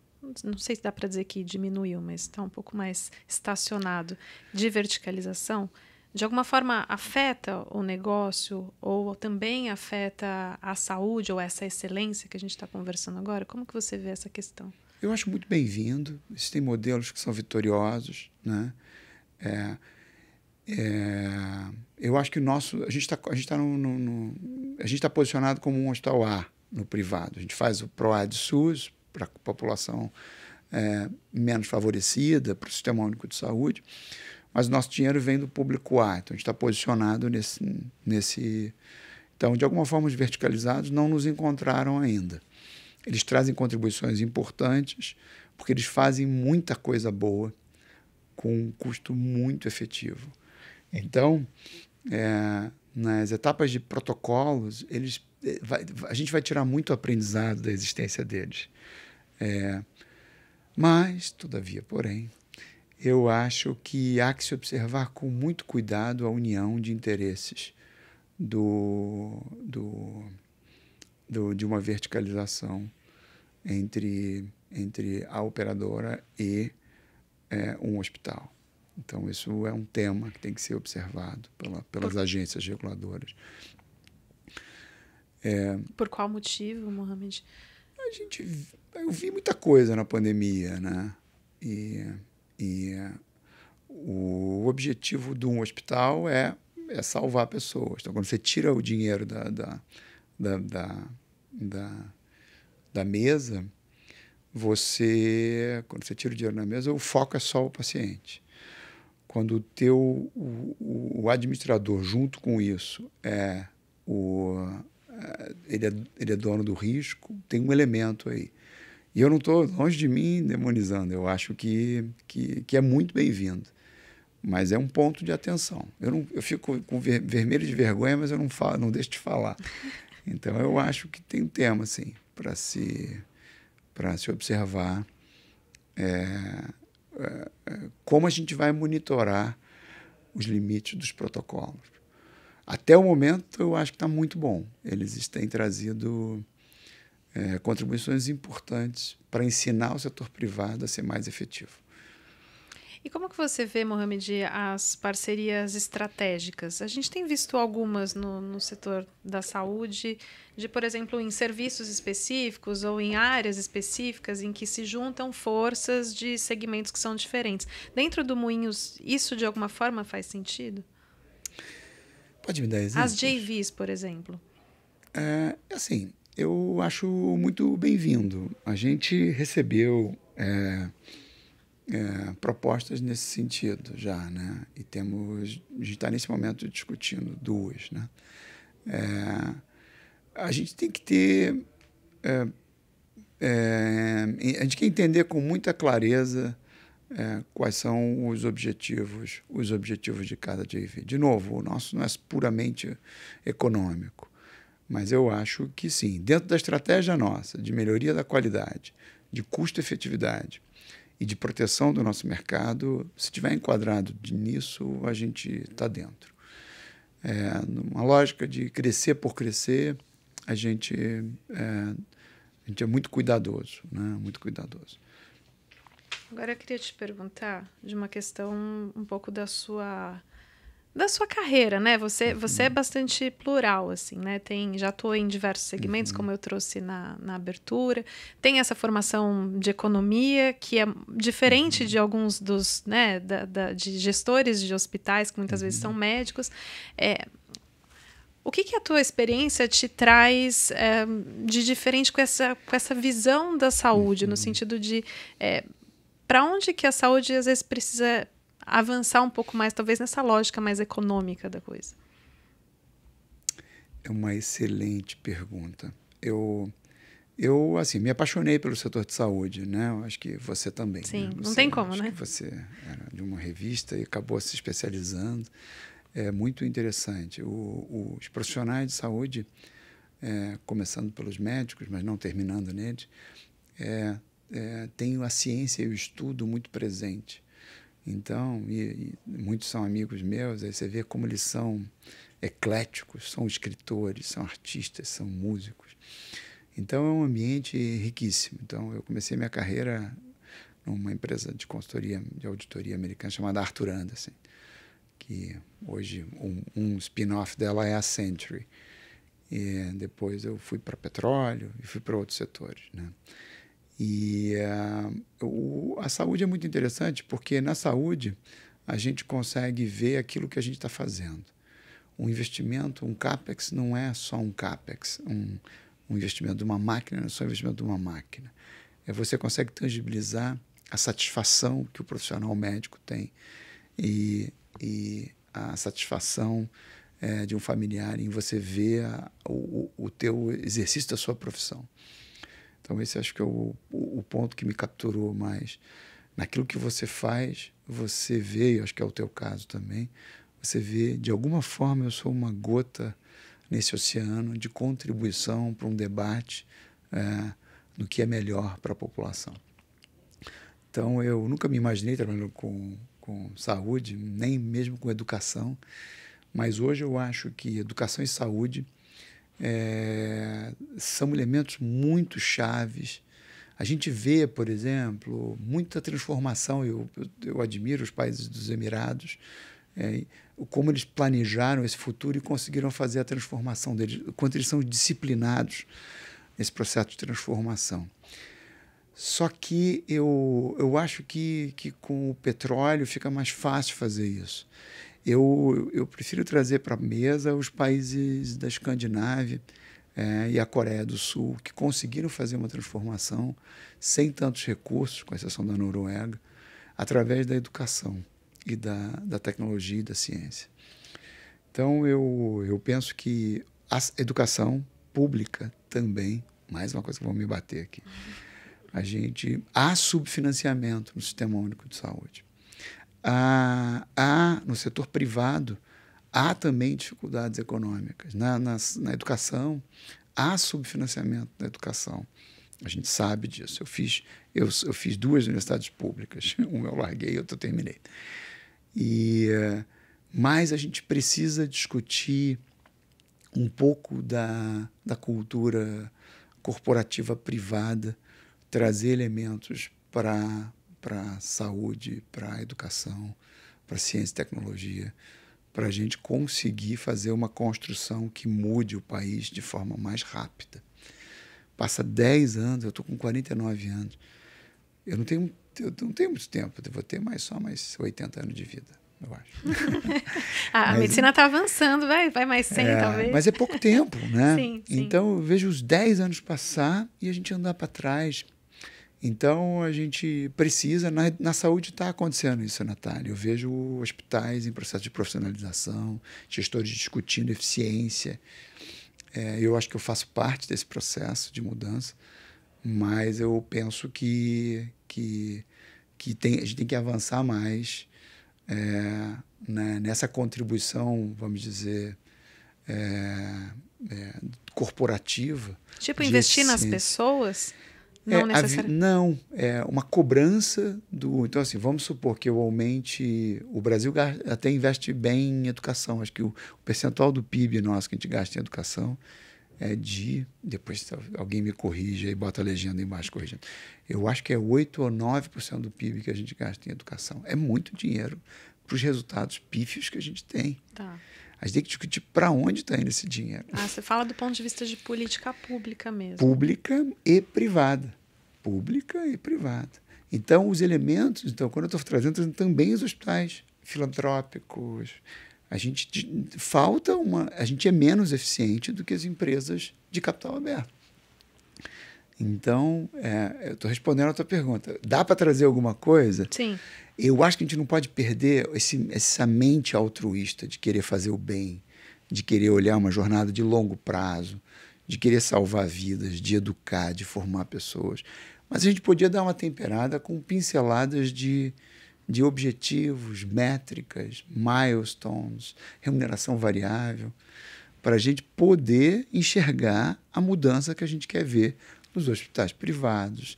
Não sei se dá para dizer que diminuiu, mas está um pouco mais estacionado de verticalização de alguma forma afeta o negócio ou também afeta a saúde ou essa excelência que a gente está conversando agora? Como que você vê essa questão? Eu acho muito bem-vindo. Existem modelos que são vitoriosos, né? É, é, eu acho que o nosso a gente está a gente está no, no, no, a gente está posicionado como um hospital A no privado. A gente faz o PROAD SUS para a população é, menos favorecida, para o Sistema Único de Saúde mas nosso dinheiro vem do público A, então a gente está posicionado nesse, nesse. Então, de alguma forma, os verticalizados não nos encontraram ainda. Eles trazem contribuições importantes, porque eles fazem muita coisa boa com um custo muito efetivo. Então, é, nas etapas de protocolos, eles, é, vai, a gente vai tirar muito aprendizado da existência deles. É, mas, todavia, porém, eu acho que há que se observar com muito cuidado a união de interesses do, do, do, de uma verticalização entre, entre a operadora e é, um hospital. Então, isso é um tema que tem que ser observado pela, pelas Por... agências reguladoras. É, Por qual motivo, Mohamed? A gente, eu vi muita coisa na pandemia, né? E e o objetivo de um hospital é, é salvar pessoas. Então, quando você tira o dinheiro da, da, da, da, da, da mesa, você, quando você tira o dinheiro da mesa, o foco é só o paciente. Quando o teu, o, o administrador, junto com isso, é o, é, ele é, ele é dono do risco, tem um elemento aí. E eu não estou longe de mim demonizando, eu acho que, que, que é muito bem-vindo. Mas é um ponto de atenção. Eu, não, eu fico com ver, vermelho de vergonha, mas eu não, falo, não deixo de falar. Então eu acho que tem um tema, assim, para se, se observar é, é, é, como a gente vai monitorar os limites dos protocolos. Até o momento, eu acho que está muito bom. Eles têm trazido é, contribuições importantes para ensinar o setor privado a ser mais efetivo. E como que você vê, Mohamed, as parcerias estratégicas? A gente tem visto algumas no, no setor da saúde, de, por exemplo, em serviços específicos ou em áreas específicas em que se juntam forças de segmentos que são diferentes. Dentro do Moinhos, isso de alguma forma faz sentido? Pode me dar exemplo? As JVs, por exemplo. É, assim, eu acho muito bem-vindo. A gente recebeu é, é, propostas nesse sentido já, né? E temos, a gente está nesse momento discutindo duas, né? É, a gente tem que ter, é, é, a gente que entender com muita clareza é, quais são os objetivos, os objetivos de cada JV. De novo, o nosso não é puramente econômico mas eu acho que sim, dentro da estratégia nossa de melhoria da qualidade, de custo-efetividade e de proteção do nosso mercado, se tiver enquadrado nisso, a gente está dentro. É, numa lógica de crescer por crescer, a gente é, a gente é muito cuidadoso, né? Muito cuidadoso. Agora eu queria te perguntar de uma questão um pouco da sua da sua carreira, né? Você, você é uhum. bastante plural, assim, né? Tem, já estou em diversos segmentos, uhum. como eu trouxe na, na abertura. Tem essa formação de economia, que é diferente uhum. de alguns dos, né, da, da, de gestores de hospitais, que muitas uhum. vezes são uhum. médicos. É, o que, que, a tua experiência te traz é, de diferente com essa, com essa visão da saúde, no uhum. sentido de é, eh, para onde que a saúde às vezes precisa avançar um pouco mais, talvez nessa lógica mais econômica da coisa? É uma excelente pergunta. Eu, eu assim, me apaixonei pelo setor de saúde, né? Acho que você também. Né? Sim, né? não tem como, né? você era de uma revista e acabou se especializando. É muito interessante. O, o, os profissionais de saúde, é, começando pelos médicos, mas não terminando neles, é, é, tem a ciência e o estudo muito presente. Então, e, e muitos são amigos meus, aí você vê como eles são ecléticos, são escritores, são artistas, são músicos. Então é um ambiente riquíssimo. Então eu comecei minha carreira numa empresa de consultoria, de auditoria americana chamada Arthur Anderson, que hoje um, um spin-off dela é a Century. E depois eu fui para petróleo e fui para outros setores, né? E uh, o, a saúde é muito interessante porque na saúde a gente consegue ver aquilo que a gente está fazendo. Um investimento, um CAPEX, não é só um CAPEX. Um, um investimento de uma máquina não é só um investimento de uma máquina. É você consegue tangibilizar a satisfação que o profissional médico tem e, e a satisfação é, de um familiar em você ver a, o, o teu exercício da sua profissão. Então, esse acho que é o, o, o ponto que me capturou mais. Naquilo que você faz, você vê, acho que é o teu caso também, você vê, de alguma forma, eu sou uma gota nesse oceano de contribuição para um debate é, do que é melhor para a população. Então, eu nunca me imaginei trabalhando com, com saúde, nem mesmo com educação, mas hoje eu acho que educação e saúde é, são elementos muito chaves. A gente vê, por exemplo, muita transformação, eu, eu, admiro os países dos Emirados, é, como eles planejaram esse futuro e conseguiram fazer a transformação deles, quanto eles são disciplinados nesse processo de transformação. Só que eu, eu acho que, que com o petróleo fica mais fácil fazer isso eu, eu prefiro trazer para a mesa os países da Escandinávia é, e a Coreia do Sul, que conseguiram fazer uma transformação sem tantos recursos, com exceção da Noruega, através da educação e da, da tecnologia e da ciência. Então, eu, eu penso que a educação pública também, mais uma coisa que vou me bater aqui, a gente há subfinanciamento no Sistema Único de Saúde há no setor privado há também dificuldades econômicas na, na, na educação há subfinanciamento da educação a gente sabe disso eu fiz eu, eu fiz duas universidades públicas uma eu larguei outra eu terminei e mas a gente precisa discutir um pouco da, da cultura corporativa privada trazer elementos para para saúde, para educação, para ciência e tecnologia, para a gente conseguir fazer uma construção que mude o país de forma mais rápida. Passa 10 anos, eu estou com 49 anos. Eu não tenho, eu não tenho muito tempo, eu vou ter mais só mais 80 anos de vida eu acho. Ah, a mas, medicina está é avançando, vai, vai mais 100, é, talvez. Mas é pouco tempo, né? Sim, sim. Então, eu vejo os 10 anos passar e a gente andar para trás então, a gente precisa, na, na saúde está acontecendo isso, Natália. Eu vejo hospitais em processo de profissionalização, gestores discutindo eficiência. É, eu acho que eu faço parte desse processo de mudança, mas eu penso que, que, que tem, a gente tem que avançar mais é, né, nessa contribuição, vamos dizer, é, é corporativa. Tipo, investir nas pessoas? É, não é, necessariamente. Não, é uma cobrança do. Então, assim, vamos supor que eu aumente. O Brasil até investe bem em educação. Acho que o, o percentual do PIB nosso que a gente gasta em educação é de. Depois alguém me corrija e bota a legenda embaixo corrigindo. Eu acho que é 8 ou 9% do PIB que a gente gasta em educação. É muito dinheiro para os resultados pífios que a gente tem. Tá. A gente tem que discutir para onde está indo esse dinheiro. Ah, você fala do ponto de vista de política pública mesmo. Pública e privada. Pública e privada. Então, os elementos, então, quando eu estou trazendo, trazendo também os hospitais filantrópicos. A gente falta uma. A gente é menos eficiente do que as empresas de capital aberto. Então, é, eu estou respondendo a tua pergunta. Dá para trazer alguma coisa? Sim. Eu acho que a gente não pode perder esse, essa mente altruísta de querer fazer o bem, de querer olhar uma jornada de longo prazo, de querer salvar vidas, de educar, de formar pessoas. Mas a gente podia dar uma temperada com pinceladas de, de objetivos, métricas, milestones, remuneração variável, para a gente poder enxergar a mudança que a gente quer ver nos hospitais privados,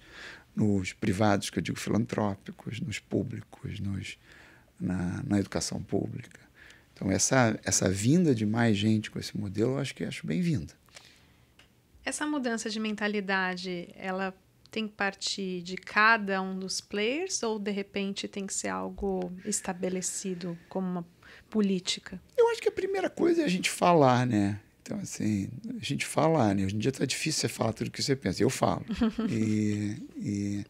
nos privados, que eu digo filantrópicos, nos públicos, nos, na, na educação pública. Então, essa, essa vinda de mais gente com esse modelo, eu acho que acho bem-vinda. Essa mudança de mentalidade, ela tem que partir de cada um dos players ou, de repente, tem que ser algo estabelecido como uma política? Eu acho que a primeira coisa é a gente falar, né? Então, assim, a gente falar, né? Hoje em dia tá difícil você falar tudo o que você pensa. Eu falo. e, e,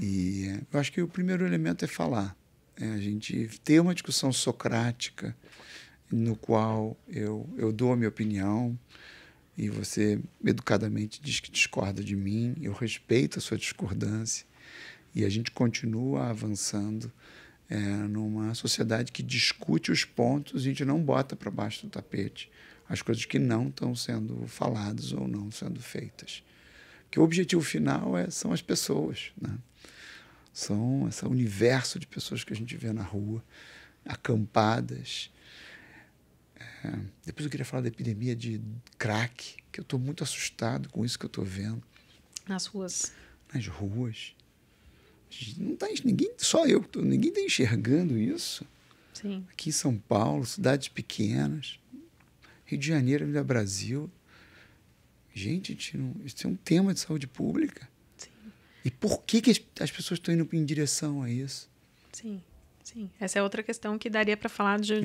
e, eu acho que o primeiro elemento é falar. É a gente ter uma discussão socrática no qual eu, eu dou a minha opinião e você educadamente diz que discorda de mim, eu respeito a sua discordância e a gente continua avançando é, numa sociedade que discute os pontos e a gente não bota para baixo do tapete as coisas que não estão sendo faladas ou não sendo feitas. Que o objetivo final é, são as pessoas, né? são esse universo de pessoas que a gente vê na rua, acampadas. É, depois eu queria falar da epidemia de crack, que eu estou muito assustado com isso que eu estou vendo. Nas ruas. Nas ruas. Não tá, ninguém, só eu, ninguém está enxergando isso. Sim. Aqui em São Paulo, cidades pequenas Rio de Janeiro, Avenida Brasil. Gente, isso é um tema de saúde pública. Sim. E por que, que as pessoas estão indo em direção a isso? Sim. Sim, essa é outra questão que daria para falar de. É,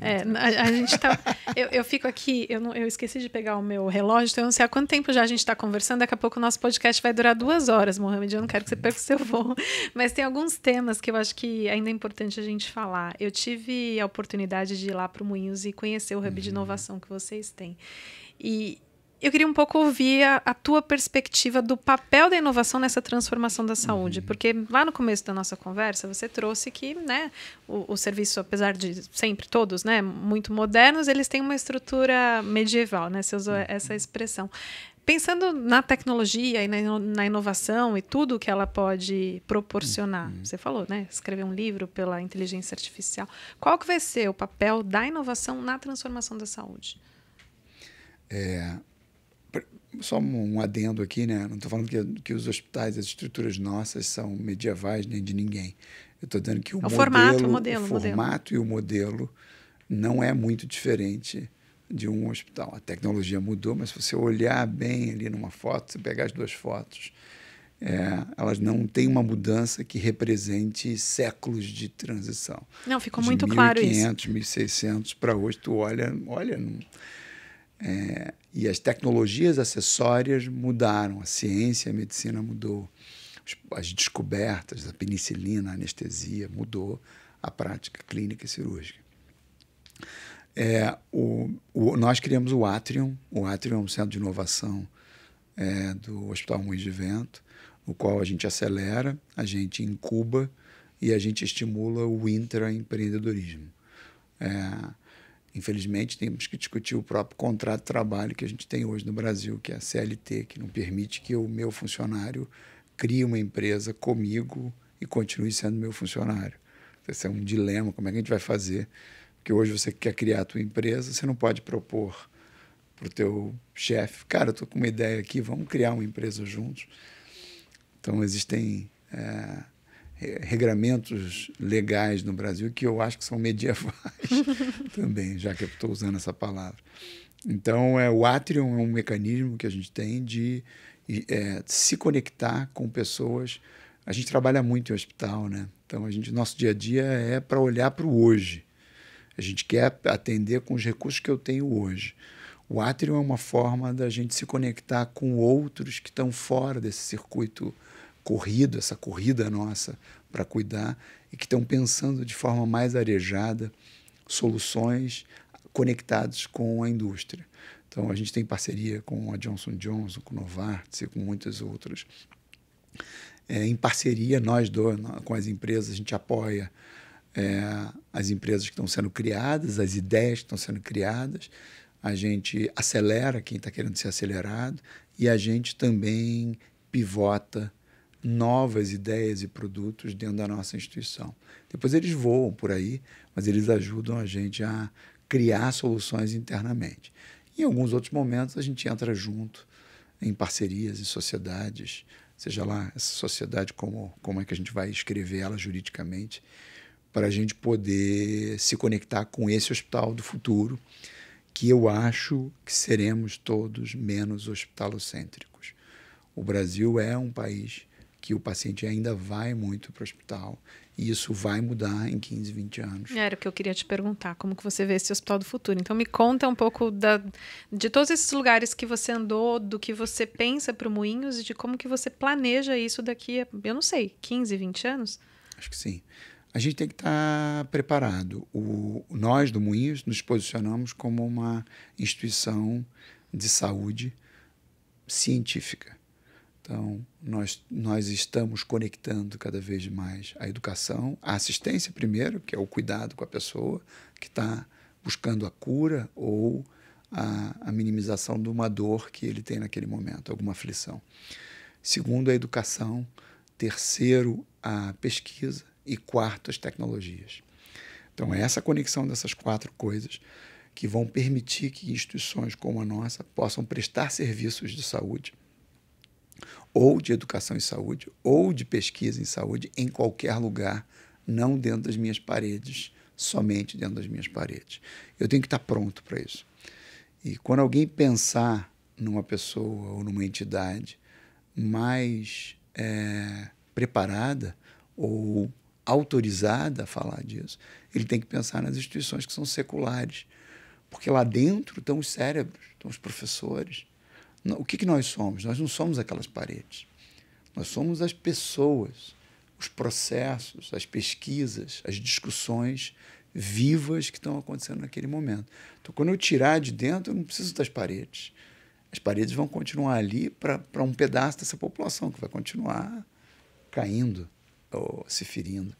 é, a, a, gente tá. eu, eu fico aqui, eu, não, eu esqueci de pegar o meu relógio, então eu não sei há quanto tempo já a gente está conversando. Daqui a pouco o nosso podcast vai durar duas horas, Mohamed. Eu não quero que você perca o seu voo. Mas tem alguns temas que eu acho que ainda é importante a gente falar. Eu tive a oportunidade de ir lá para o Moinhos e conhecer o Hub uhum. de Inovação que vocês têm. E, eu queria um pouco ouvir a, a tua perspectiva do papel da inovação nessa transformação da saúde, uhum. porque lá no começo da nossa conversa você trouxe que, né, o, o, serviço, apesar de sempre todos, né, muito modernos, eles têm uma estrutura medieval, né? Você usou uhum. essa expressão pensando na tecnologia e na, inovação e tudo que ela pode proporcionar. Uhum. Você falou, né? Escrever um livro pela inteligência artificial. Qual que vai ser o papel da inovação na transformação da saúde? É, só um adendo aqui, né? Não estou falando que, que os hospitais, as estruturas nossas são medievais nem de ninguém. Eu estou dizendo que o, é o modelo, formato, o modelo, o formato modelo. e o modelo não é muito diferente de um hospital. A tecnologia mudou, mas se você olhar bem ali numa foto, se pegar as duas fotos, é, elas não têm uma mudança que represente séculos de transição. Não, ficou de muito claro 500, isso. 1.500, 1.600 para hoje, tu olha, olha, é, e as tecnologias acessórias mudaram, a ciência, a medicina mudou, as descobertas, a penicilina, a anestesia mudou a prática clínica e cirúrgica. É, o, o, nós criamos o Atrium, o Atrium é um centro de inovação é, do Hospital Ruiz de Vento, no qual a gente acelera, a gente incuba e a gente estimula o intraempreendedorismo. É, Infelizmente, temos que discutir o próprio contrato de trabalho que a gente tem hoje no Brasil, que é a CLT, que não permite que o meu funcionário crie uma empresa comigo e continue sendo meu funcionário. Esse é um dilema, como é que a gente vai fazer? Porque hoje você quer criar a tua empresa, você não pode propor para o teu chefe, cara, eu estou com uma ideia aqui, vamos criar uma empresa juntos. Então, existem... É regramentos legais no Brasil que eu acho que são medievais também, já que eu estou usando essa palavra. Então, é, o Atrium é um mecanismo que a gente tem de é, se conectar com pessoas. A gente trabalha muito em hospital, né? Então, a gente, nosso dia a dia é para olhar para o hoje. A gente quer atender com os recursos que eu tenho hoje. O Atrium é uma forma da gente se conectar com outros que estão fora desse circuito corrido, essa corrida nossa para cuidar e que estão pensando de forma mais arejada soluções conectadas com a indústria. Então, a gente tem parceria com a Johnson Johnson, com Novartis e com muitas outras. É, em parceria, nós dois, com as empresas, a gente apoia é, as empresas que estão sendo criadas, as ideias que estão sendo criadas. A gente acelera quem está querendo ser acelerado e a gente também pivota novas ideias e produtos dentro da nossa instituição. Depois eles voam por aí, mas eles ajudam a gente a criar soluções internamente. Em alguns outros momentos, a gente entra junto em parcerias, em sociedades, seja lá essa sociedade, como, como é que a gente vai escrever ela juridicamente, para a gente poder se conectar com esse hospital do futuro, que eu acho que seremos todos menos hospitalocêntricos. O Brasil é um país que o paciente ainda vai muito para o hospital e isso vai mudar em 15, 20 anos. Era o que eu queria te perguntar, como que você vê esse hospital do futuro? Então me conta um pouco da, de todos esses lugares que você andou, do que você pensa para o Moinhos e de como que você planeja isso daqui, a, eu não sei, 15, 20 anos? Acho que sim. A gente tem que estar tá preparado. O, nós do Moinhos nos posicionamos como uma instituição de saúde científica. Então, nós, nós estamos conectando cada vez mais a educação, a assistência, primeiro, que é o cuidado com a pessoa que está buscando a cura ou a, a, minimização de uma dor que ele tem naquele momento, alguma aflição. Segundo, a educação. Terceiro, a pesquisa. E quarto, as tecnologias. Então, é essa conexão dessas quatro coisas que vão permitir que instituições como a nossa possam prestar serviços de saúde ou de educação em saúde, ou de pesquisa em saúde, em qualquer lugar, não dentro das minhas paredes, somente dentro das minhas paredes. Eu tenho que estar pronto para isso. E quando alguém pensar numa pessoa ou numa entidade mais é, preparada ou autorizada a falar disso, ele tem que pensar nas instituições que são seculares. Porque lá dentro estão os cérebros, estão os professores, o que, que nós somos? Nós não somos aquelas paredes. Nós somos as pessoas, os processos, as pesquisas, as discussões vivas que estão acontecendo naquele momento. Então, quando eu tirar de dentro, eu não preciso das paredes. As paredes vão continuar ali para um pedaço dessa população que vai continuar caindo ou se ferindo.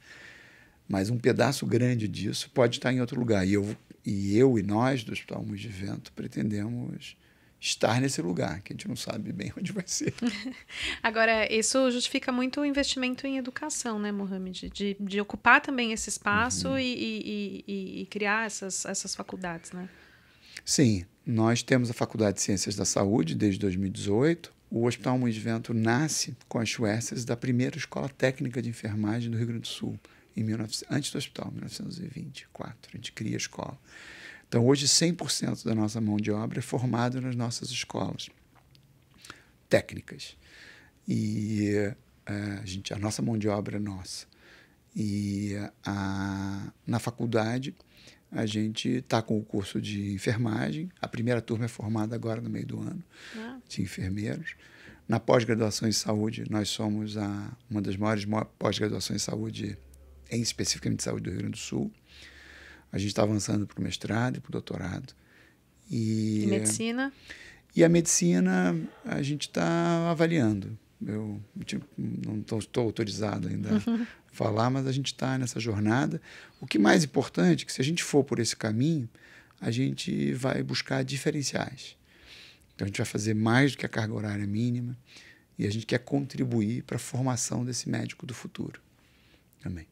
Mas um pedaço grande disso pode estar em outro lugar. E eu e, eu e nós do Hospital de Vento pretendemos estar nesse lugar, que a gente não sabe bem onde vai ser. Agora, isso justifica muito o investimento em educação, né, Mohamed? De, de ocupar também esse espaço uhum. e, e, e, criar essas, essas faculdades, né? Sim, nós temos a Faculdade de Ciências da Saúde desde 2018. O Hospital Mundo de Vento nasce com as Schwersers da primeira Escola Técnica de Enfermagem do Rio Grande do Sul, em 19, antes do hospital, 1924. A gente cria a escola. Então, hoje, 100% da nossa mão de obra é formada nas nossas escolas técnicas. E uh, a, gente, a nossa mão de obra é nossa. E eh, a, na faculdade, a gente está com o curso de enfermagem. A primeira turma é formada agora no meio do ano, ah. de enfermeiros. Na pós-graduação em saúde, nós somos a, uma das maiores pós-graduações em saúde, em especificamente saúde do Rio Grande do Sul a gente está avançando para o mestrado e para o doutorado. E, e medicina? E a medicina a gente está avaliando. Eu tipo, não estou autorizado ainda a falar, mas a gente está nessa jornada. O que mais importante é que se a gente for por esse caminho, a gente vai buscar diferenciais. Então a gente vai fazer mais do que a carga horária mínima e a gente quer contribuir para a formação desse médico do futuro. Amém.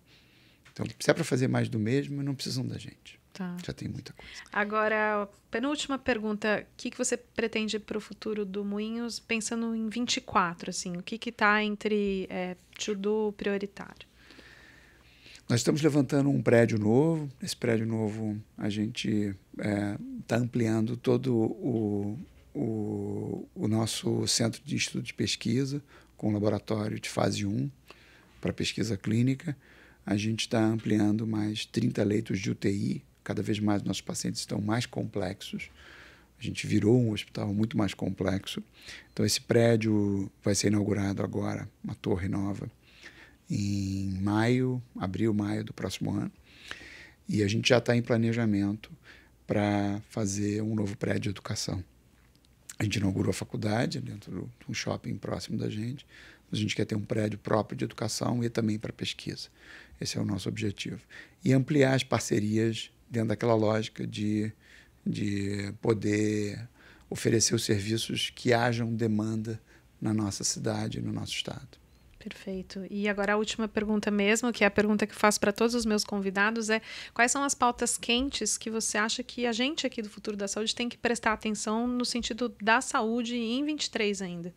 Então, se é para fazer mais do mesmo, não precisam da gente. Tá. Já tem muita coisa. Agora, penúltima pergunta. O que, que você pretende para o futuro do Moinhos, pensando em 24? Assim, o que está entre é, to-do prioritário? Nós estamos levantando um prédio novo. Esse prédio novo, a gente está é, tá ampliando todo o, o, o nosso centro de estudo de pesquisa, com laboratório de fase 1 para pesquisa clínica a gente está ampliando mais 30 leitos de UTI. Cada vez mais nossos pacientes estão mais complexos. A gente virou um hospital muito mais complexo. Então, esse prédio vai ser inaugurado agora, uma torre nova, em maio, abril, maio do próximo ano. E a gente já está em planejamento para fazer um novo prédio de educação. A gente inaugurou a faculdade dentro de um shopping próximo da gente, mas a gente quer ter um prédio próprio de educação e também para pesquisa. Esse é o nosso objetivo. E ampliar as parcerias dentro daquela lógica de, de poder oferecer os serviços que hajam demanda na nossa cidade, no nosso estado. Perfeito. E agora a última pergunta mesmo, que é a pergunta que faço para todos os meus convidados, é quais são as pautas quentes que você acha que a gente aqui do Futuro da Saúde tem que prestar atenção no sentido da saúde em 23 ainda?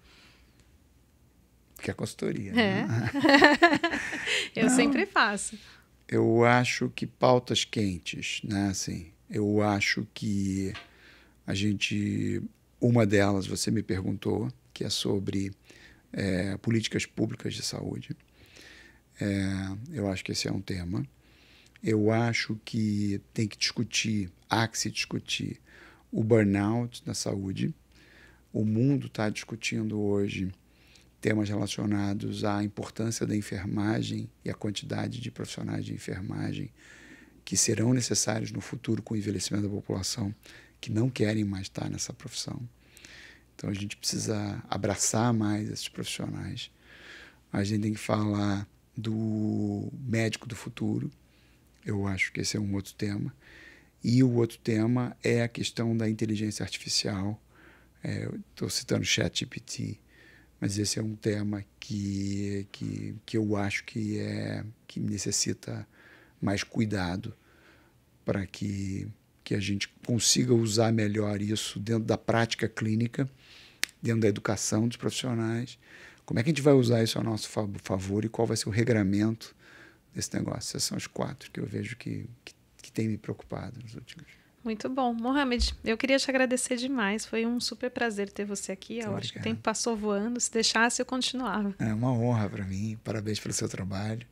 que é a consultoria. É. Né? eu Não, sempre faço. Eu acho que pautas quentes, né? Assim, eu acho que a gente. Uma delas você me perguntou, que é sobre é, políticas públicas de saúde. É, eu acho que esse é um tema. Eu acho que tem que discutir, há que se discutir, o burnout na saúde. O mundo está discutindo hoje temas relacionados à importância da enfermagem e à quantidade de profissionais de enfermagem que serão necessários no futuro com o envelhecimento da população que não querem mais estar nessa profissão. Então a gente precisa abraçar mais esses profissionais. A gente tem que falar do médico do futuro. Eu acho que esse é um outro tema. E o outro tema é a questão da inteligência artificial. Estou é, citando o ChatGPT mas esse é um tema que, que, que eu acho que, é, que necessita mais cuidado para que, que a gente consiga usar melhor isso dentro da prática clínica, dentro da educação dos profissionais. Como é que a gente vai usar isso a nosso favor e qual vai ser o regramento desse negócio? Essas são as quatro que eu vejo que, que, que tem me preocupado nos últimos dias. Muito bom. Mohamed, eu queria te agradecer demais. Foi um super prazer ter você aqui. Eu Obrigado. acho que o tempo passou voando. Se deixasse, eu continuava. É uma honra para mim. Parabéns pelo seu trabalho.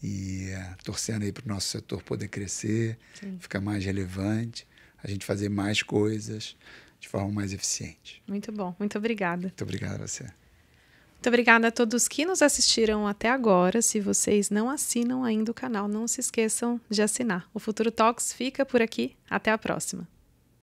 E é, torcendo aí para o nosso setor poder crescer, Sim. ficar mais relevante, a gente fazer mais coisas de forma mais eficiente. Muito bom. Muito obrigada. Muito obrigado a você. Muito obrigada a todos que nos assistiram até agora. Se vocês não assinam ainda o canal, não se esqueçam de assinar. O Futuro Talks fica por aqui. Até a próxima.